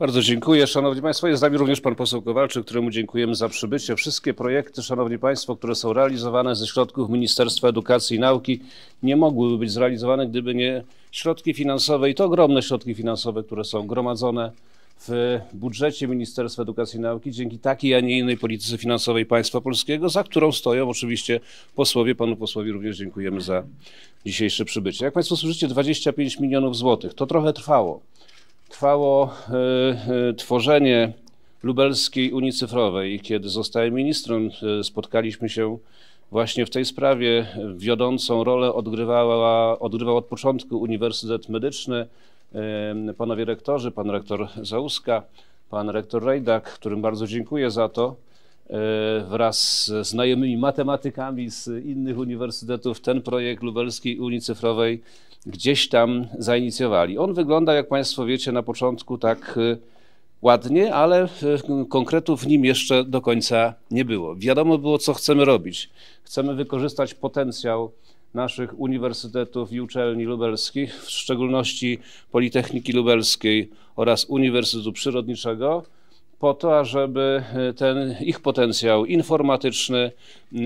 Bardzo dziękuję. Szanowni Państwo, jest z nami również pan poseł Kowalczyk, któremu dziękujemy za przybycie. Wszystkie projekty, Szanowni Państwo, które są realizowane ze środków Ministerstwa Edukacji i Nauki, nie mogłyby być zrealizowane, gdyby nie środki finansowe i to ogromne środki finansowe, które są gromadzone w budżecie Ministerstwa Edukacji i Nauki dzięki takiej, a nie innej polityce finansowej państwa polskiego, za którą stoją oczywiście posłowie. Panu posłowi również dziękujemy za dzisiejsze przybycie. Jak Państwo słyszycie, 25 milionów złotych. To trochę trwało trwało e, e, tworzenie Lubelskiej Unii Cyfrowej kiedy zostałem ministrem, e, spotkaliśmy się właśnie w tej sprawie. Wiodącą rolę odgrywała, odgrywał od początku Uniwersytet Medyczny, panowie rektorzy, pan rektor Załuska, pan rektor Rejdak, którym bardzo dziękuję za to. E, wraz z znajomymi matematykami z innych uniwersytetów ten projekt Lubelskiej Unii Cyfrowej gdzieś tam zainicjowali. On wygląda, jak Państwo wiecie, na początku tak e, ładnie, ale e, konkretów w nim jeszcze do końca nie było. Wiadomo było, co chcemy robić. Chcemy wykorzystać potencjał naszych uniwersytetów i uczelni lubelskich, w szczególności Politechniki Lubelskiej oraz Uniwersytetu Przyrodniczego po to, ażeby e, ten ich potencjał informatyczny, e,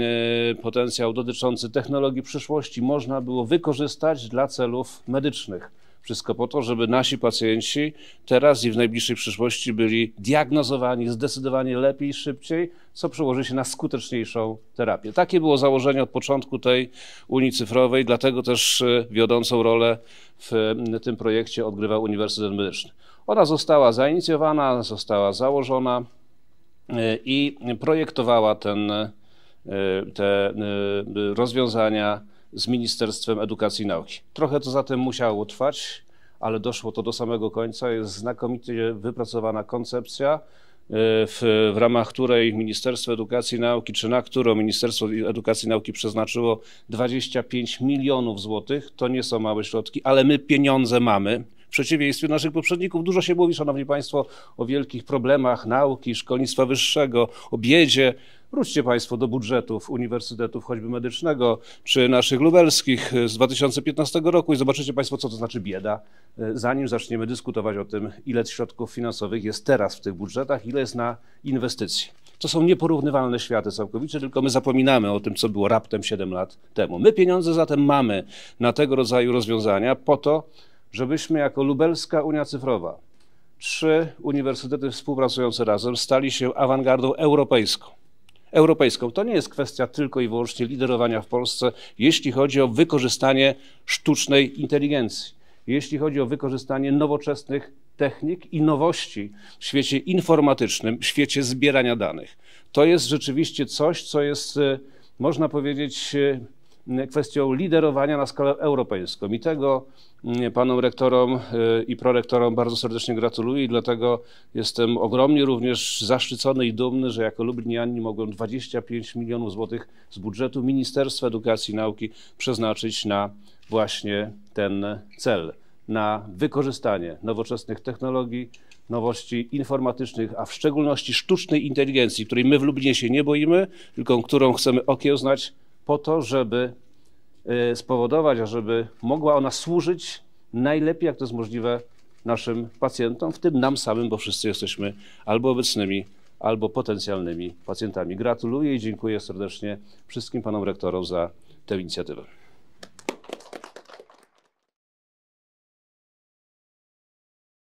potencjał dotyczący technologii przyszłości można było wykorzystać dla celów medycznych. Wszystko po to, żeby nasi pacjenci teraz i w najbliższej przyszłości byli diagnozowani zdecydowanie lepiej, szybciej, co przełoży się na skuteczniejszą terapię. Takie było założenie od początku tej Unii Cyfrowej, dlatego też e, wiodącą rolę w tym projekcie odgrywał Uniwersytet Medyczny. Ona została zainicjowana, została założona e, i projektowała ten, e, te e, rozwiązania z Ministerstwem Edukacji i Nauki. Trochę to zatem musiało trwać, ale doszło to do samego końca. Jest znakomicie wypracowana koncepcja, w, w, ramach której Ministerstwo Edukacji i Nauki, czy na którą Ministerstwo Edukacji i Nauki przeznaczyło 25 milionów złotych. To nie są małe środki, ale my pieniądze mamy przeciwieństwie naszych poprzedników. Dużo się mówi, szanowni państwo, o wielkich problemach nauki, szkolnictwa wyższego, o biedzie. Wróćcie Państwo do budżetów uniwersytetów, choćby medycznego, czy naszych lubelskich z 2015 roku i zobaczycie Państwo, co to znaczy bieda, e, zanim zaczniemy dyskutować o tym, ile środków finansowych jest teraz w tych budżetach, ile jest na inwestycje. To są nieporównywalne światy całkowicie, tylko my zapominamy o tym, co było raptem 7 lat temu. My pieniądze zatem mamy na tego rodzaju rozwiązania po to, żebyśmy jako Lubelska Unia Cyfrowa, trzy uniwersytety współpracujące razem, stali się awangardą europejską. Europejską. To nie jest kwestia tylko i wyłącznie liderowania w Polsce, jeśli chodzi o wykorzystanie sztucznej inteligencji, jeśli chodzi o wykorzystanie nowoczesnych technik i nowości w świecie informatycznym, w świecie zbierania danych. To jest rzeczywiście coś, co jest, e, można powiedzieć, e, kwestią liderowania na skalę europejską. I tego mm, panom rektorom y, i prorektorom bardzo serdecznie gratuluję i dlatego jestem ogromnie również zaszczycony i dumny, że jako Lublinianin mogłem 25 milionów złotych z budżetu Ministerstwa Edukacji i Nauki przeznaczyć na właśnie ten cel, na wykorzystanie nowoczesnych technologii, nowości informatycznych, a w szczególności sztucznej inteligencji, której my w Lublinie się nie boimy, tylko którą chcemy okiełznać po to, żeby e, spowodować, żeby mogła ona służyć najlepiej, jak to jest możliwe, naszym pacjentom, w tym nam samym, bo wszyscy jesteśmy albo obecnymi, albo potencjalnymi pacjentami. Gratuluję i dziękuję serdecznie wszystkim panom rektorom za tę inicjatywę.